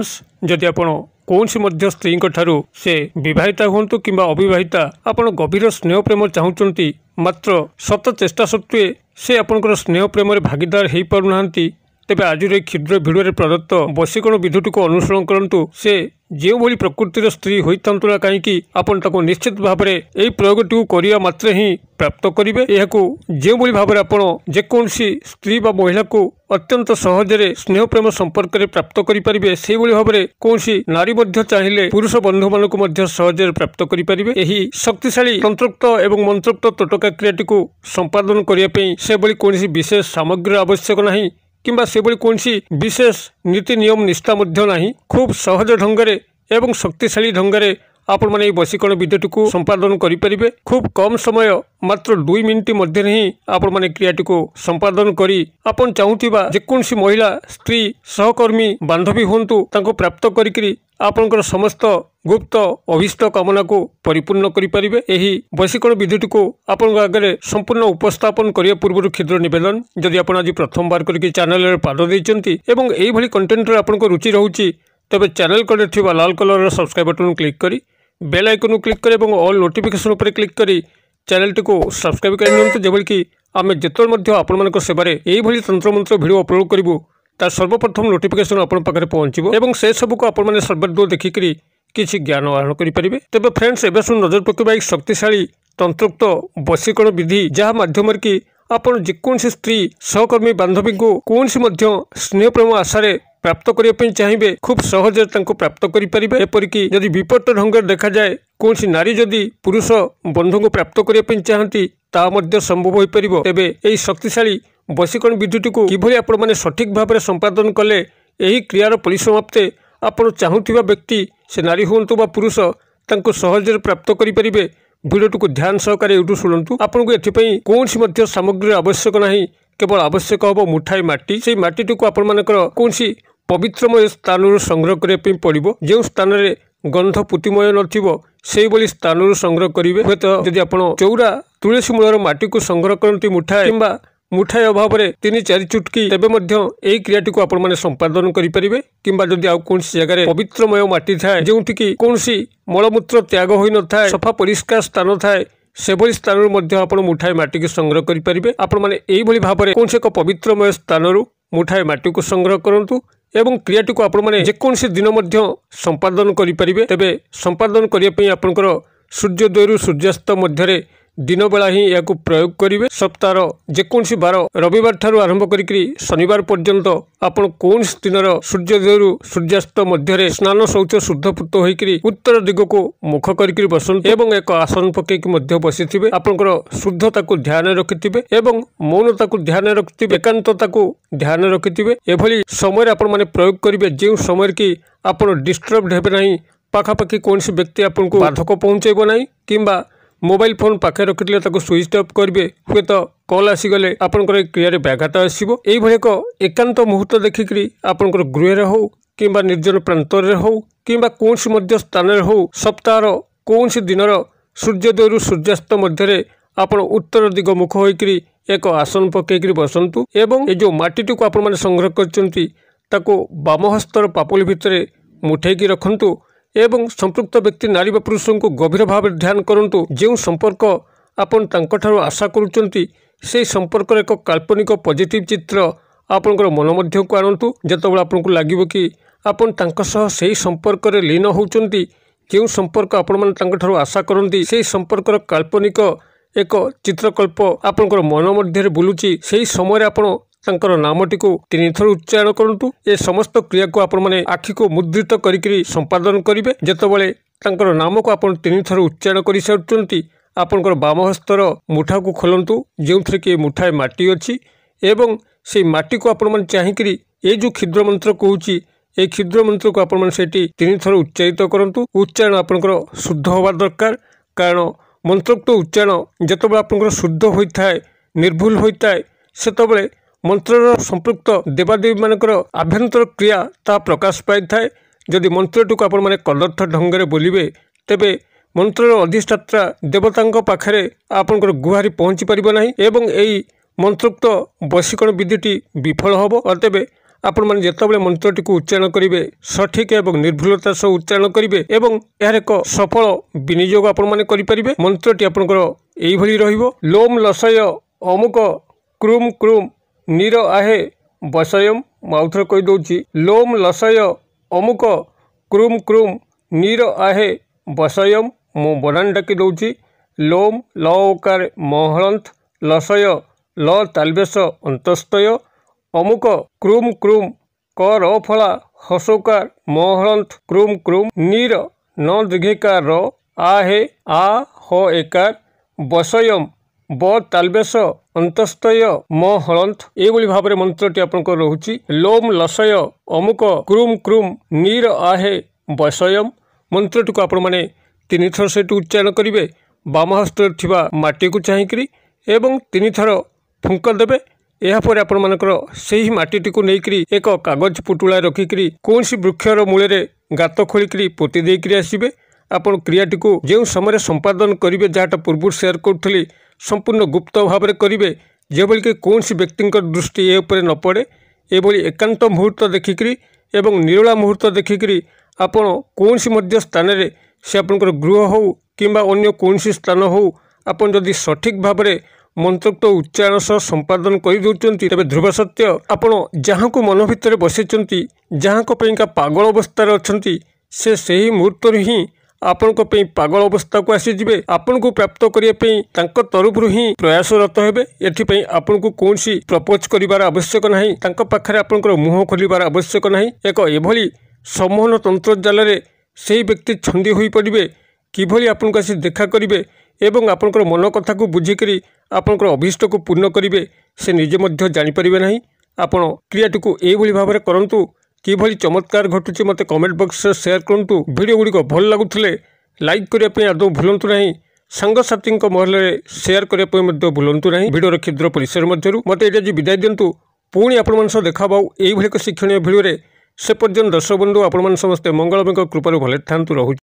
friends ଯଦି ଆପଣ କୌଣସି ମଧ୍ୟ ସ୍ତ୍ରୀଙ୍କଠାରୁ ସେ ବିବାହିତା ହୁଅନ୍ତୁ କିମ୍ବା ଅବିବାହିତା ଆପଣ ଗଭୀର ସ୍ନେହ ପ୍ରେମ ଚାହୁଁଛନ୍ତି ମାତ୍ର ସତ ଚେଷ୍ଟା ସତ୍ତ୍ୱେ ସେ ଆପଣଙ୍କର ସ୍ନେହ ପ୍ରେମରେ ଭାଗିଦାର ହୋଇପାରୁନାହାନ୍ତି তে পে আজিৰ এই খীদ্র ভিডিওৰ প্ৰদত্ত বসিকণ বিধুতক অনুসৰণ কৰন্ত সে যে বুলি প্ৰকৃতিৰ स्त्री হৈ তন্ত্ৰা কাইকি আপোন তাকো নিশ্চিতভাৱে এই প্ৰয়োগটো কৰিয়া মাত্ৰহে প্ৰাপ্ত কৰিবে ইহাক যে বুলি ভাৱৰে আপোন জেকোনসী स्त्री বা মহিলাক অত্যন্ত সহজৰে স্নেহ প্ৰেম সম্পৰ্কৰে প্ৰাপ্ত কৰি পৰিবে সেই বুলি ভাৱৰে কোনসী नारी মধ্য চাহিলে পুৰুষ বন্ধুমানক মধ্য সহজৰে প্ৰাপ্ত কৰি পৰিবে এই শক্তিশালী তন্ত্ৰুক্ত আৰু মন্ত্ৰুক্ত টটকা ක්‍රিয়েটক সম্পাদন কৰি পে সেই বুলি কোনসী বিশেষ সামগ্ৰীৰ আৱশ্যক নাই किंवा से विशेष नीति निम निष्ठा खूब सहज ढंग से शक्तिशाली ढंग से ଆପଣମାନେ ଏହି ବଶୀକରଣ ବିଦ୍ୟାଟିକୁ ସମ୍ପାଦନ କରିପାରିବେ ଖୁବ୍ କମ୍ ସମୟ ମାତ୍ର ଦୁଇ ମିନିଟ୍ ମଧ୍ୟରେ ହିଁ ଆପଣମାନେ କ୍ରିୟାଟିକୁ ସମ୍ପାଦନ କରି ଆପଣ ଚାହୁଁଥିବା ଯେକୌଣସି ମହିଳା ସ୍ତ୍ରୀ ସହକର୍ମୀ ବାନ୍ଧବୀ ହୁଅନ୍ତୁ ତାଙ୍କୁ ପ୍ରାପ୍ତ କରିକିରି ଆପଣଙ୍କର ସମସ୍ତ ଗୁପ୍ତ ଅଭିଷ୍ଟ କାମନାକୁ ପରିପୂର୍ଣ୍ଣ କରିପାରିବେ ଏହି ବୈଶିକଣ ବିଧିଟିକୁ ଆପଣଙ୍କ ଆଗରେ ସମ୍ପୂର୍ଣ୍ଣ ଉପସ୍ଥାପନ କରିବା ପୂର୍ବରୁ କ୍ଷୁଦ୍ର ନିବେଦନ ଯଦି ଆପଣ ଆଜି ପ୍ରଥମବାର କରିକି ଚ୍ୟାନେଲରେ ପାଦ ଦେଇଛନ୍ତି ଏବଂ ଏହିଭଳି କଣ୍ଟେଣ୍ଟରେ ଆପଣଙ୍କ ରୁଚି ରହୁଛି ତେବେ ଚ୍ୟାନେଲ କଡ଼ରେ ଥିବା ଲାଲ କଲରର ସବସ୍କ୍ରାଇବ୍ ବଟନ୍ କ୍ଲିକ୍ କରି बेल आइकन क्लिक करल नोटिफिकेसन क्लिक कर चैनल को सब्सक्राइब कर कि आम जितने आपण सेवे यही तंत्रमंत्र भिड अपलोड करूँ तार सर्वप्रथम नोटिफिकेसन आप पहुँचे सबको आपने सर्वदूर देखिकी किसी ज्ञान आहरण करेंगे तेज फ्रेंड्स एवं शुभ नजर पकड़ एक शक्तिशा तंत्रुक्त वशीकरण विधि जहाँ मध्यम कि आपसी स्त्री सहकर्मी बांधवी को कौन स्नेह प्रेम आशे ପ୍ରାପ୍ତ କରିବା ପାଇଁ ଚାହିଁବେ ଖୁବ୍ ସହଜରେ ତାଙ୍କୁ ପ୍ରାପ୍ତ କରିପାରିବେ ଏପରିକି ଯଦି ବିପଦ ଢଙ୍ଗରେ ଦେଖାଯାଏ କୌଣସି ନାରୀ ଯଦି ପୁରୁଷ ବନ୍ଧୁଙ୍କୁ ପ୍ରାପ୍ତ କରିବା ପାଇଁ ଚାହାନ୍ତି ତାହା ମଧ୍ୟ ସମ୍ଭବ ହୋଇପାରିବ ତେବେ ଏହି ଶକ୍ତିଶାଳୀ ବଶୀକରଣ ବିଦ୍ୟୁତିକୁ କିଭଳି ଆପଣମାନେ ସଠିକ୍ ଭାବରେ ସମ୍ପାଦନ କଲେ ଏହି କ୍ରିୟାର ପରିସମାପ୍ତେ ଆପଣ ଚାହୁଁଥିବା ବ୍ୟକ୍ତି ସେ ନାରୀ ହୁଅନ୍ତୁ ବା ପୁରୁଷ ତାଙ୍କୁ ସହଜରେ ପ୍ରାପ୍ତ କରିପାରିବେ ଭିଡ଼ିଓଟିକୁ ଧ୍ୟାନ ସହକାରେ ୟୁଟ୍ୟୁବ୍ ଶୁଣନ୍ତୁ ଆପଣଙ୍କୁ ଏଥିପାଇଁ କୌଣସି ମଧ୍ୟ ସାମଗ୍ରୀର ଆବଶ୍ୟକ ନାହିଁ କେବଳ ଆବଶ୍ୟକ ହେବ ମୁଠାଏ ମାଟି ସେହି ମାଟିଟିକୁ ଆପଣମାନଙ୍କର କୌଣସି ପବିତ୍ରମୟ ସ୍ଥାନରୁ ସଂଗ୍ରହ କରିବା ପାଇଁ ପଡ଼ିବ ଯେଉଁ ସ୍ଥାନରେ ଗନ୍ଧ ପୁତିମୟ ନଥିବ ସେହିଭଳି ସ୍ଥାନରୁ ସଂଗ୍ରହ କରିବେ ହୁଏତ ଯଦି ଆପଣ ଚଉରା ତୁଳସୀ ମୂଳର ମାଟିକୁ ସଂଗ୍ରହ କରନ୍ତି ମୁଠାଏ କିମ୍ବା ମୁଠାଏ ଅଭାବରେ ତିନି ଚାରି ଚୁଟକି ତେବେ ମଧ୍ୟ ଏହି କ୍ରିୟାଟିକୁ ଆପଣମାନେ ସମ୍ପାଦନ କରିପାରିବେ କିମ୍ବା ଯଦି ଆଉ କୌଣସି ଜାଗାରେ ପବିତ୍ରମୟ ମାଟି ଥାଏ ଯେଉଁଠିକି କୌଣସି ମଳମୂତ୍ର ତ୍ୟାଗ ହୋଇନଥାଏ ସଫା ପରିଷ୍କାର ସ୍ଥାନ ଥାଏ ସେଭଳି ସ୍ଥାନରୁ ମଧ୍ୟ ଆପଣ ମୁଠାଏ ମାଟିକୁ ସଂଗ୍ରହ କରିପାରିବେ ଆପଣମାନେ ଏହିଭଳି ଭାବରେ କୌଣସି ଏକ ପବିତ୍ରମୟ ସ୍ଥାନରୁ ମୁଠାଏ ମାଟିକୁ ସଂଗ୍ରହ କରନ୍ତୁ ଏବଂ କ୍ରିୟାଟିକୁ ଆପଣମାନେ ଯେକୌଣସି ଦିନ ମଧ୍ୟ ସମ୍ପାଦନ କରିପାରିବେ ତେବେ ସମ୍ପାଦନ କରିବା ପାଇଁ ଆପଣଙ୍କର ସୂର୍ଯ୍ୟୋଦୟରୁ ସୂର୍ଯ୍ୟାସ୍ତ ମଧ୍ୟରେ দিন বেলা হি ইয়াক প্রয়োগ করবে সপ্তাহর যেকোন বার রবিবার ঠার আরম্ভ করি শনিবার পর্যন্ত আপনার কোন দিনের সূর্যোদয় সূর্যাস্ত মধ্যে স্নান শৌচ শুদ্ধপূত হয়ে উত্তর দিগক মুখ করি বসুন এবং এক আসন পকাই মধ্যে বসিথিবে আপনার শুদ্ধতা ধ্যান রাখিথিবে এবং মৌনতা ধ্যান রাখিথিবে একান্ততা ধ্যান রাখিথিবে এভাবে সময় আপনার প্রয়োগ করবে যে সময় কি আপনার ডিস্টর্বড হবে না পাখাপাখি কোণী ব্যক্তি আপনার বাধক পৌঁছাইব না কিংবা ମୋବାଇଲ୍ ଫୋନ୍ ପାଖରେ ରଖିଥିଲେ ତାକୁ ସୁଇଚ୍ ଅଫ୍ କରିବେ ହୁଏତ କଲ୍ ଆସିଗଲେ ଆପଣଙ୍କର ଏ କ୍ରିୟାରେ ବ୍ୟାଘାତ ଆସିବ ଏଇଭଳି ଏକ ଏକାନ୍ତ ମୁହୂର୍ତ୍ତ ଦେଖିକରି ଆପଣଙ୍କର ଗୃହରେ ହେଉ କିମ୍ବା ନିର୍ଜନ ପ୍ରାନ୍ତରେ ହେଉ କିମ୍ବା କୌଣସି ମଧ୍ୟ ସ୍ଥାନରେ ହେଉ ସପ୍ତାହର କୌଣସି ଦିନର ସୂର୍ଯ୍ୟୋଦୟରୁ ସୂର୍ଯ୍ୟାସ୍ତ ମଧ୍ୟରେ ଆପଣ ଉତ୍ତର ଦିଗ ମୁଖ ହୋଇକରି ଏକ ଆସନ ପକାଇକରି ବସନ୍ତୁ ଏବଂ ଏ ଯେଉଁ ମାଟିଟିକୁ ଆପଣମାନେ ସଂଗ୍ରହ କରିଛନ୍ତି ତାକୁ ବାମହସ୍ତର ପାପୁଲି ଭିତରେ ମୁଠେଇକି ରଖନ୍ତୁ ଏବଂ ସମ୍ପୃକ୍ତ ବ୍ୟକ୍ତି ନାରୀ ବା ପୁରୁଷଙ୍କୁ ଗଭୀର ଭାବରେ ଧ୍ୟାନ କରନ୍ତୁ ଯେଉଁ ସମ୍ପର୍କ ଆପଣ ତାଙ୍କଠାରୁ ଆଶା କରୁଛନ୍ତି ସେହି ସମ୍ପର୍କର ଏକ କାଳ୍ପନିକ ପଜିଟିଭ୍ ଚିତ୍ର ଆପଣଙ୍କର ମନ ମଧ୍ୟକୁ ଆଣନ୍ତୁ ଯେତେବେଳେ ଆପଣଙ୍କୁ ଲାଗିବ କି ଆପଣ ତାଙ୍କ ସହ ସେହି ସମ୍ପର୍କରେ ଲୀନ ହେଉଛନ୍ତି ଯେଉଁ ସମ୍ପର୍କ ଆପଣମାନେ ତାଙ୍କଠାରୁ ଆଶା କରନ୍ତି ସେହି ସମ୍ପର୍କର କାଳ୍ପନିକ ଏକ ଚିତ୍ରକଳ୍ପ ଆପଣଙ୍କର ମନ ମଧ୍ୟରେ ବୁଲୁଛି ସେହି ସମୟରେ ଆପଣ ତାଙ୍କର ନାମଟିକୁ ତିନିଥର ଉଚ୍ଚାରଣ କରନ୍ତୁ ଏ ସମସ୍ତ କ୍ରିୟାକୁ ଆପଣମାନେ ଆଖିକୁ ମୁଦ୍ରିତ କରିକିରି ସମ୍ପାଦନ କରିବେ ଯେତେବେଳେ ତାଙ୍କର ନାମକୁ ଆପଣ ତିନିଥର ଉଚ୍ଚାରଣ କରିସାରୁଛନ୍ତି ଆପଣଙ୍କର ବାମହସ୍ତର ମୁଠାକୁ ଖୋଲନ୍ତୁ ଯେଉଁଥିରେ କି ମୁଠାଏ ମାଟି ଅଛି ଏବଂ ସେଇ ମାଟିକୁ ଆପଣମାନେ ଚାହିଁକିରି ଏ ଯେଉଁ କ୍ଷୁଦ୍ର ମନ୍ତ୍ର କହୁଛି ଏହି କ୍ଷୁଦ୍ର ମନ୍ତ୍ରକୁ ଆପଣମାନେ ସେଇଠି ତିନିଥର ଉଚ୍ଚାରିତ କରନ୍ତୁ ଉଚ୍ଚାରଣ ଆପଣଙ୍କର ଶୁଦ୍ଧ ହେବା ଦରକାର କାରଣ ମନ୍ତ୍ରକୁ ଉଚ୍ଚାରଣ ଯେତେବେଳେ ଆପଣଙ୍କର ଶୁଦ୍ଧ ହୋଇଥାଏ ନିର୍ଭୁଲ ହୋଇଥାଏ ସେତେବେଳେ ମନ୍ତ୍ରର ସମ୍ପୃକ୍ତ ଦେବାଦେବୀମାନଙ୍କର ଆଭ୍ୟନ୍ତର କ୍ରିୟା ତାହା ପ୍ରକାଶ ପାଇଥାଏ ଯଦି ମନ୍ତ୍ରଟିକୁ ଆପଣମାନେ କଦର୍ଥ ଢଙ୍ଗରେ ବୋଲିବେ ତେବେ ମନ୍ତ୍ରର ଅଧିଷ୍ଠାତ୍ରା ଦେବତାଙ୍କ ପାଖରେ ଆପଣଙ୍କର ଗୁହାରି ପହଞ୍ଚି ପାରିବ ନାହିଁ ଏବଂ ଏହି ମନ୍ତ୍ରୋକ୍ତ ବଶୀକରଣ ବିଧିଟି ବିଫଳ ହେବ ଅତେବେ ଆପଣମାନେ ଯେତେବେଳେ ମନ୍ତ୍ରଟିକୁ ଉଚ୍ଚାରଣ କରିବେ ସଠିକ୍ ଏବଂ ନିର୍ଭୁଲତା ସହ ଉଚ୍ଚାରଣ କରିବେ ଏବଂ ଏହାର ଏକ ସଫଳ ବିନିଯୋଗ ଆପଣମାନେ କରିପାରିବେ ମନ୍ତ୍ରଟି ଆପଣଙ୍କର ଏଇଭଳି ରହିବ ଲୋମ୍ ଲସୟ ଅମୁକ କ୍ରୁମ୍ କ୍ରୁମ୍ ନିର ଆହେ ବସୟମ୍ ମୁଁ ଆଉଥରେ କହିଦେଉଛି ଲୋମ୍ ଲସୟ ଅମୁକ କ୍ରୁମ୍ କ୍ରୁମ୍ ନିର ଆହେ ବସୟମ୍ ମୁଁ ବନାନ ଡାକି ଦେଉଛି ଲୋମ୍ ଲ ଓକାରେ ମହଳନ୍ତ ଲସୟ ଲ ତାଲବେଶ ଅନ୍ତସ୍ତୟ ଅମୁକ କ୍ରୁମ୍ କ୍ରୁମ୍ କ ର ଫଳା ହସୋକାର ମହଳନ୍ତ କ୍ରୁମ୍ କ୍ରୁମ୍ ନିର न दीर्घिकार र आ है आ हो एकार बसयम ବ ତାଲବେଶ ଅନ୍ତସ୍ତୟ ମ ହଳନ୍ତ ଏଇଭଳି ଭାବରେ ମନ୍ତ୍ରଟି ଆପଣଙ୍କର ରହୁଛି ଲୋମ ଲସୟ ଅମୁକ କ୍ରୁମ କ୍ରୁମ ନିର ଆହେ ବୈଷୟମ ମନ୍ତ୍ରଟିକୁ ଆପଣମାନେ ତିନିଥର ସେଇଠି ଉଚ୍ଚାରଣ କରିବେ ବାମ ହସ୍ତରେ ଥିବା ମାଟିକୁ ଚାହିଁକିରି ଏବଂ ତିନିଥର ଫୁଙ୍କ ଦେବେ ଏହାପରେ ଆପଣମାନଙ୍କର ସେହି ମାଟିଟିକୁ ନେଇକରି ଏକ କାଗଜ ପୁଟୁଳା ରଖିକରି କୌଣସି ବୃକ୍ଷର ମୂଳରେ ଗାତ ଖୋଳିକରି ପୋତି ଦେଇକରି ଆସିବେ ଆପଣ କ୍ରିୟାଟିକୁ ଯେଉଁ ସମୟରେ ସମ୍ପାଦନ କରିବେ ଯାହାଟା ପୂର୍ବରୁ ସେୟାର କରୁଥିଲି ସମ୍ପୂର୍ଣ୍ଣ ଗୁପ୍ତ ଭାବରେ କରିବେ ଯେଭଳିକି କୌଣସି ବ୍ୟକ୍ତିଙ୍କ ଦୃଷ୍ଟି ଏ ଉପରେ ନ ପଡ଼େ ଏଭଳି ଏକାନ୍ତ ମୁହୂର୍ତ୍ତ ଦେଖିକରି ଏବଂ ନିରୋଳା ମୁହୂର୍ତ୍ତ ଦେଖିକରି ଆପଣ କୌଣସି ମଧ୍ୟ ସ୍ଥାନରେ ସେ ଆପଣଙ୍କର ଗୃହ ହେଉ କିମ୍ବା ଅନ୍ୟ କୌଣସି ସ୍ଥାନ ହେଉ ଆପଣ ଯଦି ସଠିକ୍ ଭାବରେ ମନ୍ତ୍ରକ୍ତ ଉଚ୍ଚାରଣ ସହ ସମ୍ପାଦନ କରିଦେଉଛନ୍ତି ତେବେ ଧ୍ରୁବ ସତ୍ୟ ଆପଣ ଯାହାଙ୍କୁ ମନ ଭିତରେ ବସେଇଛନ୍ତି ଯାହାଙ୍କ ପାଇଁକା ପାଗଳ ଅବସ୍ଥାରେ ଅଛନ୍ତି ସେ ସେହି ମୁହୂର୍ତ୍ତରୁ ହିଁ ଆପଣଙ୍କ ପାଇଁ ପାଗଳ ଅବସ୍ଥାକୁ ଆସିଯିବେ ଆପଣଙ୍କୁ ପ୍ରାପ୍ତ କରିବା ପାଇଁ ତାଙ୍କ ତରଫରୁ ହିଁ ପ୍ରୟାସରତ ହେବେ ଏଥିପାଇଁ ଆପଣଙ୍କୁ କୌଣସି ପ୍ରପୋଜ୍ କରିବାର ଆବଶ୍ୟକ ନାହିଁ ତାଙ୍କ ପାଖରେ ଆପଣଙ୍କର ମୁହଁ ଖୋଲିବାର ଆବଶ୍ୟକ ନାହିଁ ଏକ ଏଭଳି ସମ୍ମୋହନ ତନ୍ତ୍ର ଜାଲରେ ସେହି ବ୍ୟକ୍ତି ଛନ୍ଦି ହୋଇପଡ଼ିବେ କିଭଳି ଆପଣଙ୍କୁ ଆସି ଦେଖା କରିବେ ଏବଂ ଆପଣଙ୍କର ମନ କଥାକୁ ବୁଝିକରି ଆପଣଙ୍କର ଅଭୀଷ୍ଟକୁ ପୂର୍ଣ୍ଣ କରିବେ ସେ ନିଜେ ମଧ୍ୟ ଜାଣିପାରିବେ ନାହିଁ ଆପଣ କ୍ରିୟାଟିକୁ ଏହିଭଳି ଭାବରେ କରନ୍ତୁ କିଭଳି ଚମତ୍କାର ଘଟୁଛି ମୋତେ କମେଣ୍ଟ ବକ୍ସରେ ସେୟାର କରନ୍ତୁ ଭିଡ଼ିଓ ଗୁଡ଼ିକ ଭଲ ଲାଗୁଥିଲେ ଲାଇକ୍ କରିବା ପାଇଁ ଆଦୌ ଭୁଲନ୍ତୁ ନାହିଁ ସାଙ୍ଗସାଥୀଙ୍କ ମହଲରେ ସେୟାର କରିବା ପାଇଁ ମଧ୍ୟ ଭୁଲନ୍ତୁ ନାହିଁ ଭିଡ଼ିଓର କ୍ଷୁଦ୍ର ପରିସର ମଧ୍ୟରୁ ମୋତେ ଏଇଟା ଆଜି ବିଦାୟ ଦିଅନ୍ତୁ ପୁଣି ଆପଣମାନଙ୍କ ସହ ଦେଖାବାଉ ଏଇଭଳି ଏକ ଶିକ୍ଷଣୀୟ ଭିଡ଼ିଓରେ ସେ ପର୍ଯ୍ୟନ୍ତ ଦର୍ଶକ ବନ୍ଧୁ ଆପଣମାନେ ସମସ୍ତେ ମଙ୍ଗଳମୟଙ୍କ କୃପାରୁ ଭଲରେ ଥାଆନ୍ତୁ ରହୁଛି